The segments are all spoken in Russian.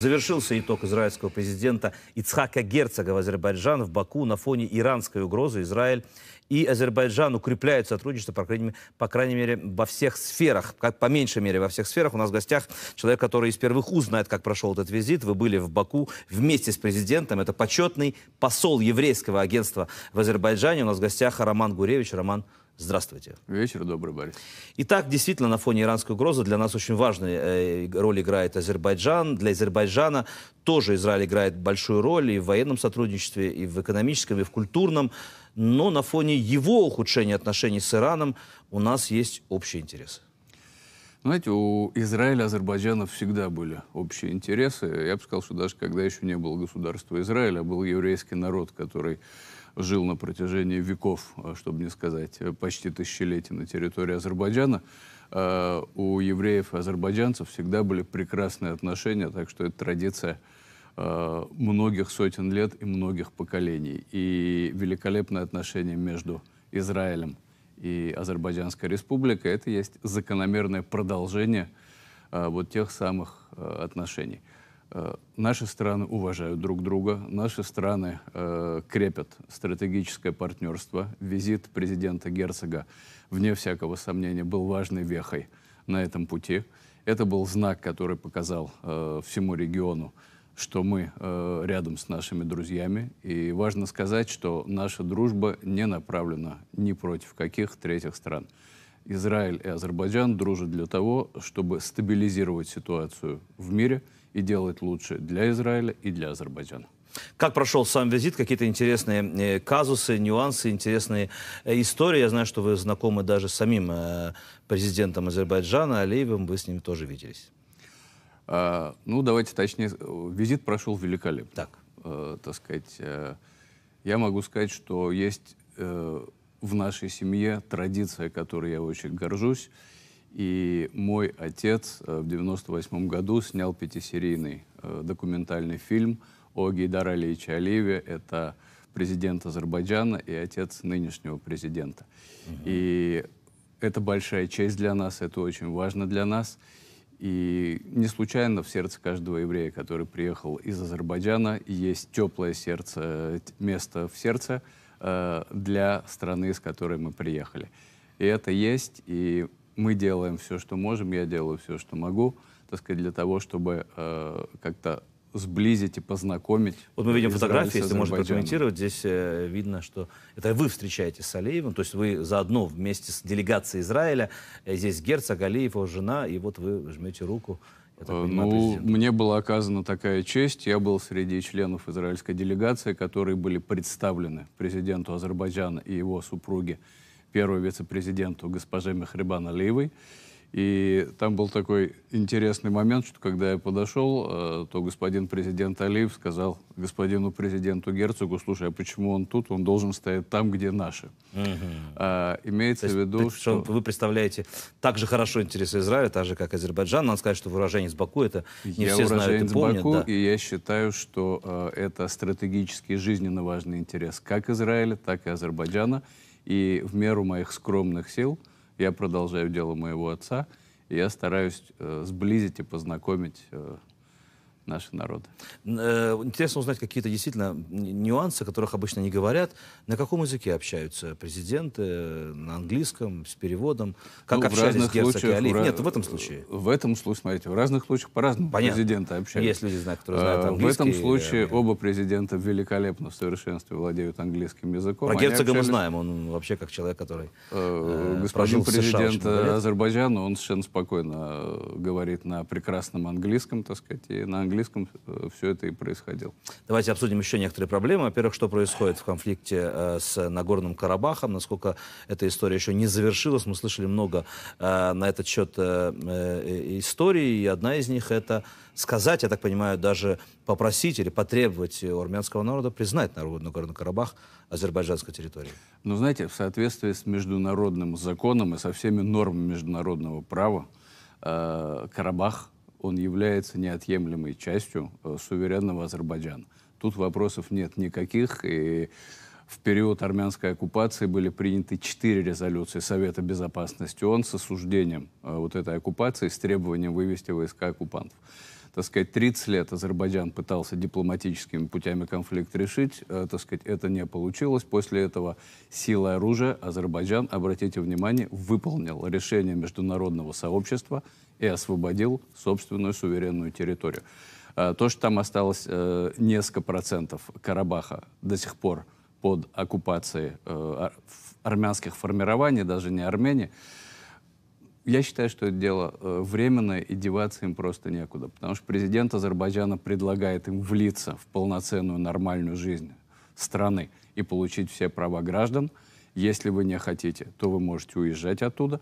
Завершился итог израильского президента Ицхака Герцога в Азербайджан в Баку на фоне иранской угрозы. Израиль и Азербайджан укрепляют сотрудничество, по крайней, мере, по крайней мере, во всех сферах, как по меньшей мере во всех сферах. У нас в гостях человек, который из первых уст знает, как прошел этот визит. Вы были в Баку вместе с президентом. Это почетный посол еврейского агентства в Азербайджане. У нас в гостях Роман Гуревич. Роман, Здравствуйте. Вечер добрый, Борис. Итак, действительно, на фоне иранской угрозы для нас очень важную э, роль играет Азербайджан. Для Азербайджана тоже Израиль играет большую роль и в военном сотрудничестве, и в экономическом, и в культурном. Но на фоне его ухудшения отношений с Ираном у нас есть общий интерес. Знаете, у Израиля и Азербайджана всегда были общие интересы. Я бы сказал, что даже когда еще не было государства Израиля, а был еврейский народ, который жил на протяжении веков, э, чтобы не сказать, э, почти тысячелетий на территории Азербайджана, э, у евреев и азербайджанцев всегда были прекрасные отношения, так что это традиция многих сотен лет и многих поколений. И великолепное отношение между Израилем и Азербайджанской республикой, это есть закономерное продолжение вот тех самых отношений. Э, наши страны уважают друг друга, наши страны э, крепят стратегическое партнерство. Визит президента Герцога, вне всякого сомнения, был важной вехой на этом пути. Это был знак, который показал э, всему региону, что мы э, рядом с нашими друзьями. И важно сказать, что наша дружба не направлена ни против каких третьих стран. Израиль и Азербайджан дружат для того, чтобы стабилизировать ситуацию в мире и делать лучше для Израиля и для Азербайджана. Как прошел сам визит? Какие-то интересные э, казусы, нюансы, интересные э, истории. Я знаю, что вы знакомы даже с самим э, президентом Азербайджана Алиевым. Вы с ним тоже виделись. А, ну, давайте точнее. Визит прошел великолепно. Так. А, так сказать, я могу сказать, что есть в нашей семье традиция, которой я очень горжусь. И мой отец э, в 98 году снял пятисерийный э, документальный фильм о Гейдар Алиевиче Алиеве. Это президент Азербайджана и отец нынешнего президента. Угу. И это большая честь для нас, это очень важно для нас. И не случайно в сердце каждого еврея, который приехал из Азербайджана, есть теплое сердце, э, место в сердце – Э, для страны, с которой мы приехали. И это есть, и мы делаем все, что можем, я делаю все, что могу, так сказать, для того, чтобы э, как-то сблизить и познакомить. Вот мы видим Израиль фотографии, если можно прокомментировать, здесь э, видно, что это вы встречаетесь с Алиевым, то есть вы заодно вместе с делегацией Израиля, э, здесь герцог Алиев, его жена, и вот вы жмете руку Э, понимаю, ну, мне была оказана такая честь. Я был среди членов израильской делегации, которые были представлены президенту Азербайджана и его супруге, первой вице-президенту госпоже Мехрибан Алиевой. И там был такой интересный момент, что когда я подошел, э, то господин президент Алиев сказал господину президенту Герцогу, слушай, а почему он тут? Он должен стоять там, где наши. Угу. А, имеется есть, в виду, ты, что... Вы представляете так же хорошо интересы Израиля, так же, как Азербайджан. Надо сказать, что выражение с Баку это не я все знают и помнят. Баку, да. И я считаю, что э, это стратегически жизненно важный интерес как Израиля, так и Азербайджана. И в меру моих скромных сил – я продолжаю дело моего отца, и я стараюсь э, сблизить и познакомить э, наши народы. Э, интересно узнать какие-то действительно нюансы, о которых обычно не говорят. На каком языке общаются президенты? Э, на английском, с переводом? Как ну, общались разных герцог случаях, и Алиев? В... Нет, в этом случае. В этом случае, смотрите, в разных случаях по-разному Понятно. президенты общаются. Есть люди, знают, которые знают английский. Э, в этом случае или... оба президента великолепно в совершенстве владеют английским языком. Про Они герцога общались... мы знаем, он вообще как человек, который э, Господин президент Азербайджана, он совершенно спокойно говорит на прекрасном английском, так сказать, и на английском английском э, все это и происходило. Давайте обсудим еще некоторые проблемы. Во-первых, что происходит в конфликте э, с Нагорным Карабахом, насколько эта история еще не завершилась. Мы слышали много э, на этот счет историй, и одна из них это сказать, я так понимаю, даже попросить или потребовать у армянского народа признать Нагорный Карабах азербайджанской территорией. Ну, знаете, в соответствии с международным законом и со всеми нормами международного права, Карабах он является неотъемлемой частью э, суверенного Азербайджана. Тут вопросов нет никаких, и в период армянской оккупации были приняты четыре резолюции Совета Безопасности ООН с осуждением э, вот этой оккупации, с требованием вывести войска оккупантов так сказать, 30 лет Азербайджан пытался дипломатическими путями конфликт решить, э, так сказать, это не получилось. После этого силой оружия Азербайджан, обратите внимание, выполнил решение международного сообщества и освободил собственную суверенную территорию. Э, то, что там осталось э, несколько процентов Карабаха до сих пор под оккупацией армянских формирований, даже не Армении, я считаю, что это дело э, временное, и деваться им просто некуда. Потому что президент Азербайджана предлагает им влиться в полноценную нормальную жизнь страны и получить все права граждан. Если вы не хотите, то вы можете уезжать оттуда.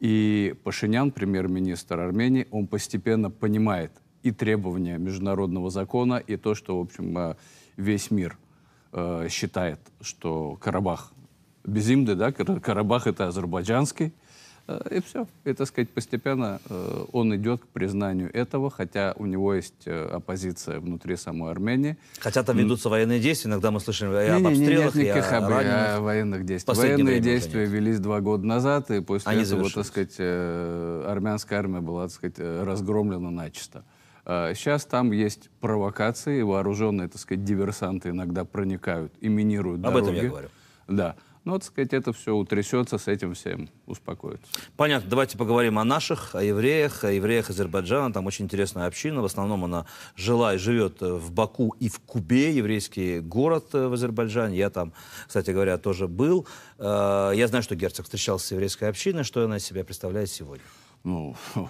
И Пашинян, премьер-министр Армении, он постепенно понимает и требования международного закона, и то, что, в общем, э, весь мир э, считает, что Карабах, без имды, да, Карабах это азербайджанский, Э, и все. И, так сказать, постепенно э, он идет к признанию этого, хотя у него есть э, оппозиция внутри самой Армении. Хотя там ведутся военные действия, иногда мы слышим об обстрелах, не, нет никаких и о, об... о а, военных действиях. Военные действия нет. велись два года назад, и после Они этого, так сказать, армянская армия была, так сказать, разгромлена начисто. Сейчас а, там есть провокации, вооруженные, так сказать, диверсанты иногда проникают и минируют дороги. Об этом я говорю. Да. Но, ну, так сказать, это все утрясется, с этим всем успокоится. Понятно. Давайте поговорим о наших, о евреях, о евреях Азербайджана. Там очень интересная община. В основном она жила и живет э, в Баку и в Кубе, еврейский город э, в Азербайджане. Я там, кстати говоря, тоже был. Э, я знаю, что герцог встречался с еврейской общиной. Что она из себя представляет сегодня? Ну,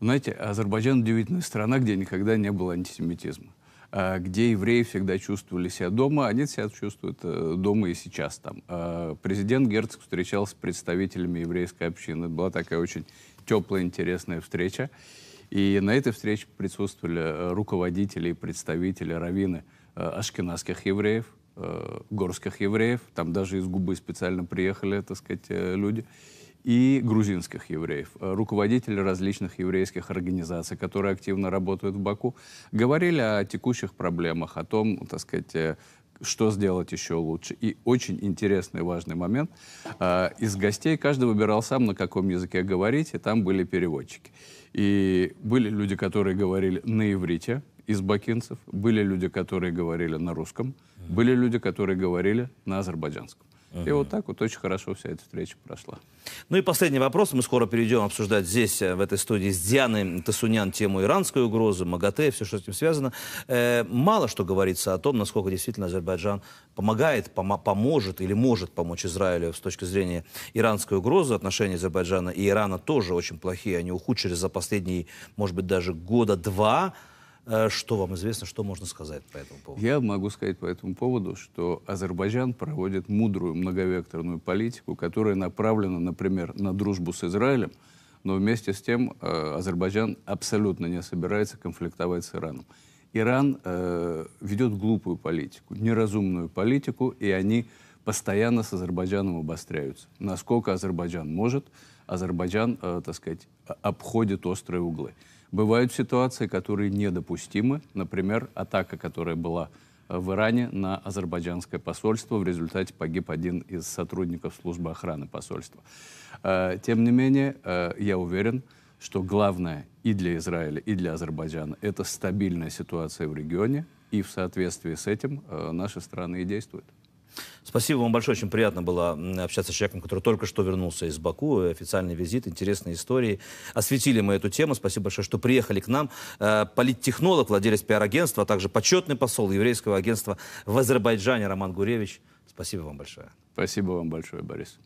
знаете, Азербайджан удивительная страна, где никогда не было антисемитизма. Э, где евреи всегда чувствовали себя дома, они а себя чувствуют э, дома и сейчас там. Э, президент Герцог встречался с представителями еврейской общины. была такая очень теплая, интересная встреча. И на этой встрече присутствовали руководители и представители раввины ашкенадских евреев, горских евреев. Там даже из Губы специально приехали, так сказать, люди и грузинских евреев, э, руководители различных еврейских организаций, которые активно работают в Баку, говорили о текущих проблемах, о том, так сказать, э, что сделать еще лучше. И очень интересный важный момент. Э, из гостей каждый выбирал сам, на каком языке говорить, и там были переводчики. И были люди, которые говорили на иврите, из бакинцев, были люди, которые говорили на русском, были люди, которые говорили на азербайджанском. Угу. И вот так вот очень хорошо вся эта встреча прошла. Ну и последний вопрос. Мы скоро перейдем обсуждать здесь, э, в этой студии, с Дианой Тасунян тему иранской угрозы, МАГАТЭ, все, что с этим связано. Э, мало что говорится о том, насколько действительно Азербайджан помогает, пом поможет или может помочь Израилю с точки зрения иранской угрозы. Отношения Азербайджана и Ирана тоже очень плохие. Они ухудшились за последние, может быть, даже года два. Э, что вам известно, что можно сказать по этому поводу? Я могу сказать по этому поводу, что Азербайджан проводит мудрую многовекторную политику, которая направлена, например, на дружбу с Израилем, но вместе с тем э, Азербайджан абсолютно не собирается конфликтовать с Ираном. Иран э, ведет глупую политику, неразумную политику, и они постоянно с Азербайджаном обостряются. Насколько Азербайджан может, Азербайджан, э, так сказать, обходит острые углы. Бывают ситуации, которые недопустимы. Например, атака, которая была э, в Иране на азербайджанское посольство. В результате погиб один из сотрудников службы охраны посольства. Э, тем не менее, э, я уверен, что главное и для Израиля, и для Азербайджана – это стабильная ситуация в регионе, и в соответствии с этим наши страны и действуют. Спасибо вам большое. Очень приятно было общаться с человеком, который только что вернулся из Баку. Официальный визит, интересные истории. Осветили мы эту тему. Спасибо большое, что приехали к нам. Э, политтехнолог, владелец пиар-агентства, а также почетный посол еврейского агентства в Азербайджане Роман Гуревич. Спасибо вам большое. Спасибо вам большое, Борис.